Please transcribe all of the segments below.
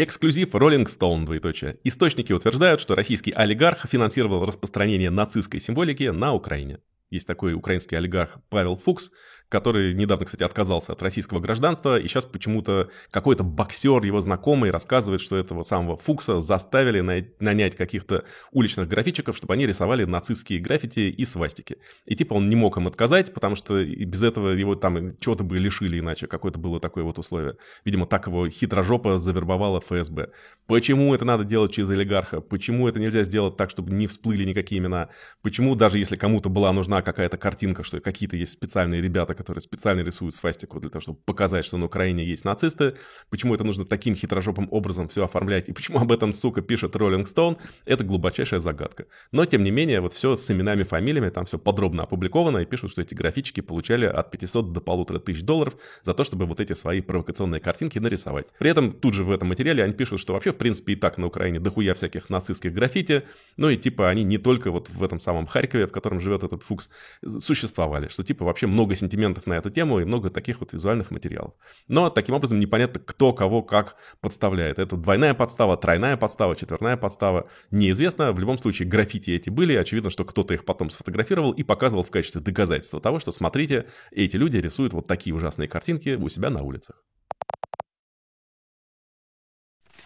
Эксклюзив Rolling Stone, двоеточие. Источники утверждают, что российский олигарх финансировал распространение нацистской символики на Украине. Есть такой украинский олигарх Павел Фукс, который недавно, кстати, отказался от российского гражданства, и сейчас почему-то какой-то боксер, его знакомый, рассказывает, что этого самого Фукса заставили на нанять каких-то уличных графичиков, чтобы они рисовали нацистские граффити и свастики. И типа он не мог им отказать, потому что без этого его там чего-то бы лишили иначе, какое-то было такое вот условие. Видимо, так его хитрожопа завербовала ФСБ. Почему это надо делать через олигарха? Почему это нельзя сделать так, чтобы не всплыли никакие имена? Почему даже если кому-то была нужна какая-то картинка, что какие-то есть специальные ребята, которые специально рисуют свастику для того, чтобы показать, что на Украине есть нацисты, почему это нужно таким хитрожопым образом все оформлять, и почему об этом, сука, пишет Роллинг Стоун, это глубочайшая загадка. Но, тем не менее, вот все с именами, фамилиями, там все подробно опубликовано, и пишут, что эти графички получали от 500 до полутора тысяч долларов за то, чтобы вот эти свои провокационные картинки нарисовать. При этом тут же в этом материале они пишут, что вообще, в принципе, и так на Украине дохуя всяких нацистских граффити, ну и типа они не только вот в этом самом Харькове, в котором живет этот Фукс, существовали, что типа вообще много сентиментов документов на эту тему и много таких вот визуальных материалов. Но таким образом непонятно, кто кого как подставляет. Это двойная подстава, тройная подстава, четверная подстава. Неизвестно. В любом случае, граффити эти были. Очевидно, что кто-то их потом сфотографировал и показывал в качестве доказательства того, что смотрите, эти люди рисуют вот такие ужасные картинки у себя на улицах.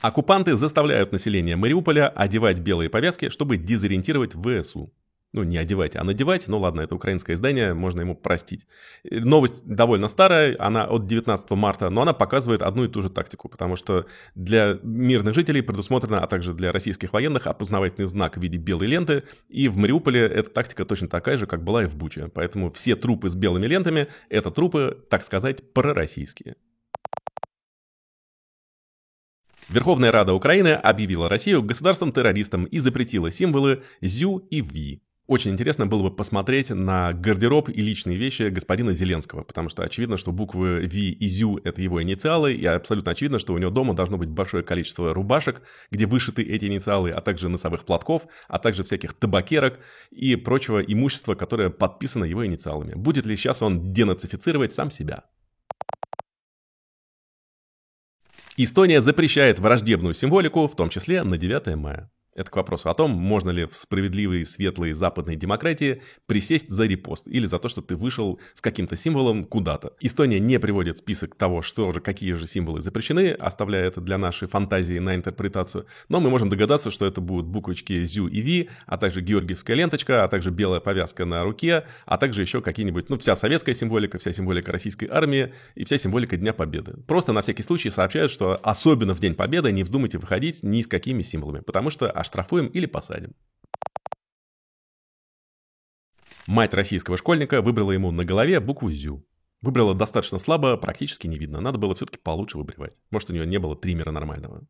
Оккупанты заставляют население Мариуполя одевать белые повязки, чтобы дезориентировать ВСУ ну, не одевайте, а надевайте, ну ладно, это украинское издание, можно ему простить. Э, новость довольно старая, она от 19 марта, но она показывает одну и ту же тактику, потому что для мирных жителей предусмотрено, а также для российских военных, опознавательный знак в виде белой ленты, и в Мариуполе эта тактика точно такая же, как была и в Буче. Поэтому все трупы с белыми лентами — это трупы, так сказать, пророссийские. Верховная Рада Украины объявила Россию государством-террористом и запретила символы ЗЮ и ВИ. Очень интересно было бы посмотреть на гардероб и личные вещи господина Зеленского, потому что очевидно, что буквы V и ZU – это его инициалы, и абсолютно очевидно, что у него дома должно быть большое количество рубашек, где вышиты эти инициалы, а также носовых платков, а также всяких табакерок и прочего имущества, которое подписано его инициалами. Будет ли сейчас он денацифицировать сам себя? Эстония запрещает враждебную символику, в том числе на 9 мая. Это к вопросу о том, можно ли в справедливой, светлой западной демократии присесть за репост или за то, что ты вышел с каким-то символом куда-то. Эстония не приводит список того, что же, какие же символы запрещены, оставляя это для нашей фантазии на интерпретацию. Но мы можем догадаться, что это будут буквочки ЗЮ и ВИ, а также георгиевская ленточка, а также белая повязка на руке, а также еще какие-нибудь, ну, вся советская символика, вся символика российской армии и вся символика Дня Победы. Просто на всякий случай сообщают, что особенно в День Победы не вздумайте выходить ни с какими символами, потому что оштрафуем или посадим. Мать российского школьника выбрала ему на голове букву «зю». Выбрала достаточно слабо, практически не видно. Надо было все-таки получше выбривать. Может, у нее не было триммера нормального.